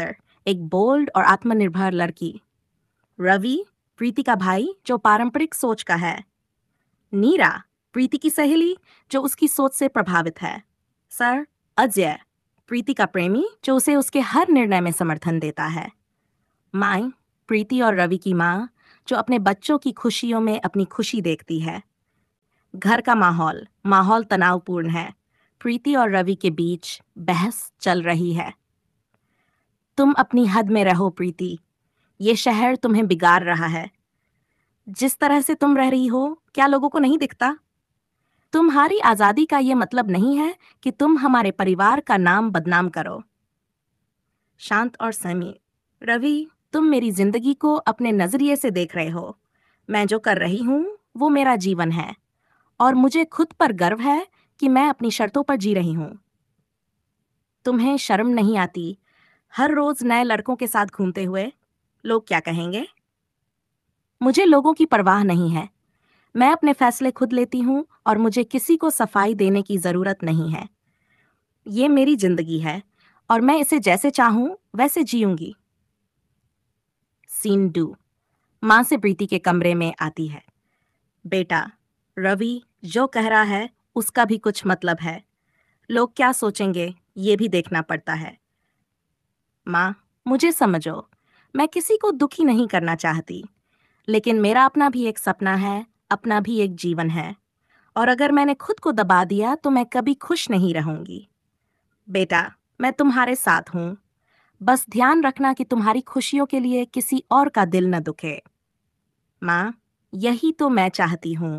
sister एक bold और आत्मनिर्भर लड़की रवि प्रीति का भाई जो पारंपरिक सोच का है नीरा प्रीति की सहेली जो उसकी सोच से प्रभावित है सर अजय प्रीति का प्रेमी जो उसे उसके हर निर्णय में समर्थन देता है माए प्रीति और रवि की माँ जो अपने बच्चों की खुशियों में अपनी खुशी देखती है घर का माहौल माहौल तनावपूर्ण है प्रीति और रवि के बीच बहस चल रही है तुम अपनी हद में रहो प्रीति ये शहर तुम्हें बिगाड़ रहा है जिस तरह से तुम रह रही हो क्या लोगों को नहीं दिखता तुम्हारी आजादी का यह मतलब नहीं है कि तुम हमारे परिवार का नाम बदनाम करो शांत और समी रवि तुम मेरी जिंदगी को अपने नजरिए से देख रहे हो मैं जो कर रही हूं वो मेरा जीवन है और मुझे खुद पर गर्व है कि मैं अपनी शर्तों पर जी रही हूं तुम्हें शर्म नहीं आती हर रोज नए लड़कों के साथ घूमते हुए लोग क्या कहेंगे मुझे लोगों की परवाह नहीं है मैं अपने फैसले खुद लेती हूं और मुझे किसी को सफाई देने की ज़रूरत नहीं है ये मेरी जिंदगी है और मैं इसे जैसे चाहूँ वैसे जीऊंगी सीन डू मां से प्रीति के कमरे में आती है बेटा रवि जो कह रहा है उसका भी कुछ मतलब है लोग क्या सोचेंगे ये भी देखना पड़ता है माँ मुझे समझो मैं किसी को दुखी नहीं करना चाहती लेकिन मेरा अपना भी एक सपना है अपना भी एक जीवन है और अगर मैंने खुद को दबा दिया तो मैं कभी खुश नहीं रहूंगी बेटा मैं तुम्हारे साथ हूं बस ध्यान रखना कि तुम्हारी खुशियों के लिए किसी और का दिल न दुखे माँ यही तो मैं चाहती हूँ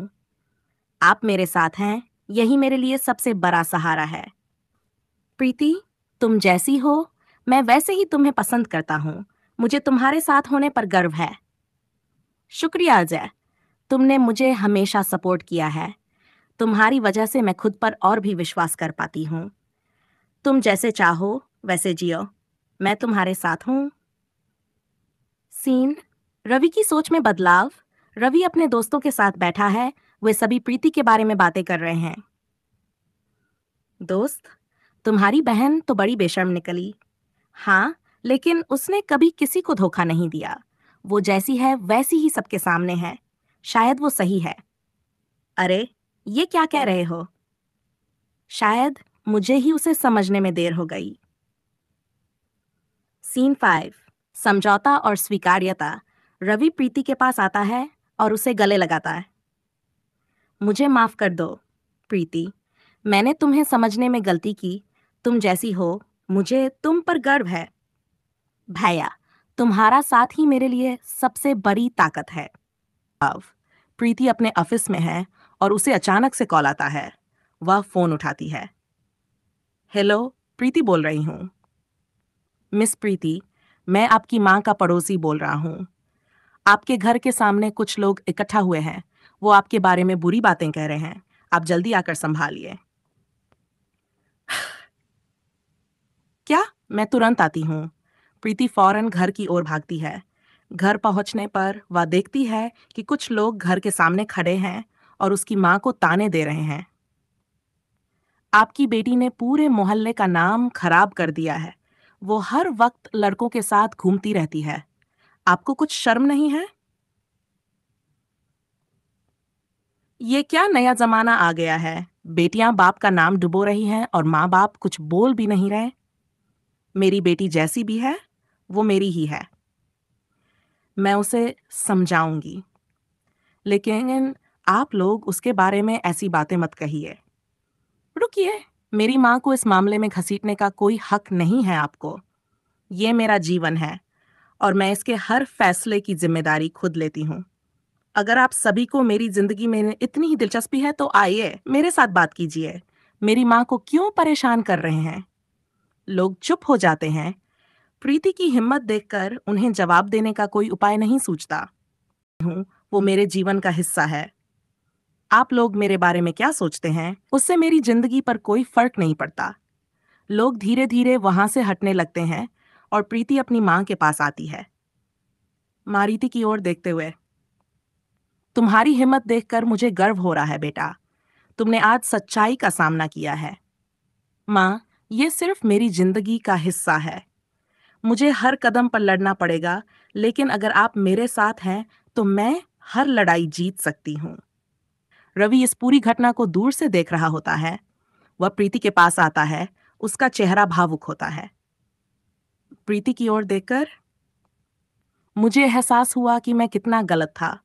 आप मेरे साथ हैं यही मेरे लिए सबसे बड़ा सहारा है प्रीति तुम जैसी हो मैं वैसे ही तुम्हें पसंद करता हूं मुझे तुम्हारे साथ होने पर गर्व है शुक्रिया अजय तुमने मुझे हमेशा सपोर्ट किया है तुम्हारी वजह से मैं खुद पर और भी विश्वास कर पाती हूँ तुम जैसे चाहो वैसे जियो मैं तुम्हारे साथ हूं सीन रवि की सोच में बदलाव रवि अपने दोस्तों के साथ बैठा है वे सभी प्रीति के बारे में बातें कर रहे हैं दोस्त तुम्हारी बहन तो बड़ी बेशर्म निकली हाँ लेकिन उसने कभी किसी को धोखा नहीं दिया वो जैसी है वैसी ही सबके सामने है शायद वो सही है अरे ये क्या कह रहे हो शायद मुझे ही उसे समझने में देर हो गई सीन फाइव समझौता और स्वीकार्यता रवि प्रीति के पास आता है और उसे गले लगाता है मुझे माफ कर दो प्रीति मैंने तुम्हें समझने में गलती की तुम जैसी हो मुझे तुम पर गर्व है भैया तुम्हारा साथ ही मेरे लिए सबसे बड़ी ताकत है अब प्रीति अपने ऑफिस में है और उसे अचानक से कॉल आता है वह फोन उठाती है हेलो प्रीति बोल रही हूँ मिस प्रीति मैं आपकी माँ का पड़ोसी बोल रहा हूँ आपके घर के सामने कुछ लोग इकट्ठा हुए हैं वो आपके बारे में बुरी बातें कह रहे हैं आप जल्दी आकर संभालिए मैं तुरंत आती हूँ प्रीति फौरन घर की ओर भागती है घर पहुँचने पर वह देखती है कि कुछ लोग घर के सामने खड़े हैं और उसकी माँ को ताने दे रहे हैं आपकी बेटी ने पूरे मोहल्ले का नाम खराब कर दिया है वो हर वक्त लड़कों के साथ घूमती रहती है आपको कुछ शर्म नहीं है ये क्या नया जमाना आ गया है बेटियां बाप का नाम डुबो रही हैं और माँ बाप कुछ बोल भी नहीं रहे मेरी बेटी जैसी भी है वो मेरी ही है मैं उसे समझाऊंगी लेकिन आप लोग उसके बारे में ऐसी बातें मत कहिए रुकिए मेरी माँ को इस मामले में घसीटने का कोई हक नहीं है आपको ये मेरा जीवन है और मैं इसके हर फैसले की जिम्मेदारी खुद लेती हूँ अगर आप सभी को मेरी जिंदगी में इतनी ही दिलचस्पी है तो आइए मेरे साथ बात कीजिए मेरी माँ को क्यों परेशान कर रहे हैं लोग चुप हो जाते हैं प्रीति की हिम्मत देखकर उन्हें जवाब देने का कोई उपाय नहीं सूझता वो मेरे जीवन का हिस्सा है आप लोग मेरे बारे में क्या सोचते हैं उससे मेरी जिंदगी पर कोई फर्क नहीं पड़ता लोग धीरे धीरे वहां से हटने लगते हैं और प्रीति अपनी मां के पास आती है मारीति की ओर देखते हुए तुम्हारी हिम्मत देखकर मुझे गर्व हो रहा है बेटा तुमने आज सच्चाई का सामना किया है मां ये सिर्फ मेरी जिंदगी का हिस्सा है मुझे हर कदम पर लड़ना पड़ेगा लेकिन अगर आप मेरे साथ हैं तो मैं हर लड़ाई जीत सकती हूं रवि इस पूरी घटना को दूर से देख रहा होता है वह प्रीति के पास आता है उसका चेहरा भावुक होता है प्रीति की ओर देखकर मुझे एहसास हुआ कि मैं कितना गलत था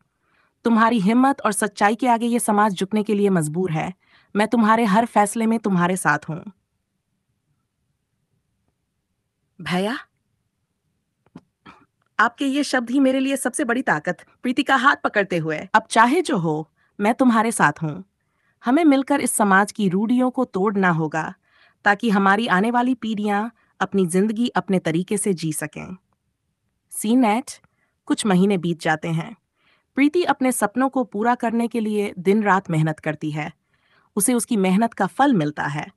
तुम्हारी हिम्मत और सच्चाई के आगे ये समाज झुकने के लिए मजबूर है मैं तुम्हारे हर फैसले में तुम्हारे साथ हूं भैया आपके ये शब्द ही मेरे लिए सबसे बड़ी ताकत प्रीति का हाथ पकड़ते हुए अब चाहे जो हो मैं तुम्हारे साथ हूँ हमें मिलकर इस समाज की रूढ़ियों को तोड़ना होगा ताकि हमारी आने वाली पीढ़ियां अपनी जिंदगी अपने तरीके से जी सकें सी नेट कुछ महीने बीत जाते हैं प्रीति अपने सपनों को पूरा करने के लिए दिन रात मेहनत करती है उसे उसकी मेहनत का फल मिलता है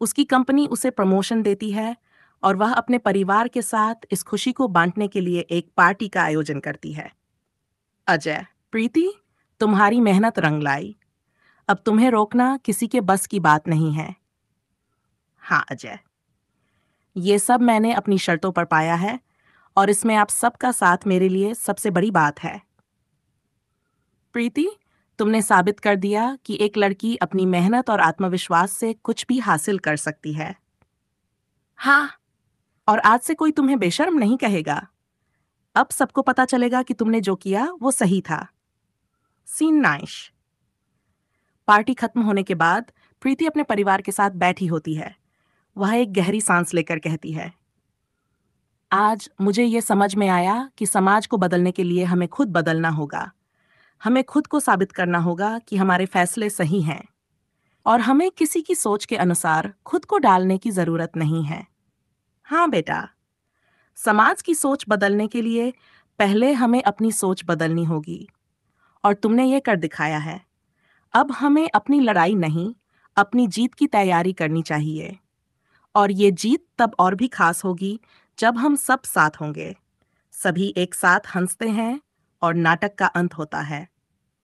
उसकी कंपनी उसे प्रमोशन देती है और वह अपने परिवार के साथ इस खुशी को बांटने के लिए एक पार्टी का आयोजन करती है अजय प्रीति तुम्हारी मेहनत रंग लाई अब तुम्हें रोकना किसी के बस की बात नहीं है हाँ अजय ये सब मैंने अपनी शर्तों पर पाया है और इसमें आप सबका साथ मेरे लिए सबसे बड़ी बात है प्रीति तुमने साबित कर दिया कि एक लड़की अपनी मेहनत और आत्मविश्वास से कुछ भी हासिल कर सकती है हाँ और आज से कोई तुम्हें बेशर्म नहीं कहेगा अब सबको पता चलेगा कि तुमने जो किया वो सही था सीन नाइश पार्टी खत्म होने के बाद प्रीति अपने परिवार के साथ बैठी होती है वह एक गहरी सांस लेकर कहती है आज मुझे ये समझ में आया कि समाज को बदलने के लिए हमें खुद बदलना होगा हमें खुद को साबित करना होगा कि हमारे फैसले सही हैं और हमें किसी की सोच के अनुसार खुद को डालने की ज़रूरत नहीं है हाँ बेटा समाज की सोच बदलने के लिए पहले हमें अपनी सोच बदलनी होगी और तुमने ये कर दिखाया है अब हमें अपनी लड़ाई नहीं अपनी जीत की तैयारी करनी चाहिए और ये जीत तब और भी खास होगी जब हम सब साथ होंगे सभी एक साथ हंसते हैं और नाटक का अंत होता है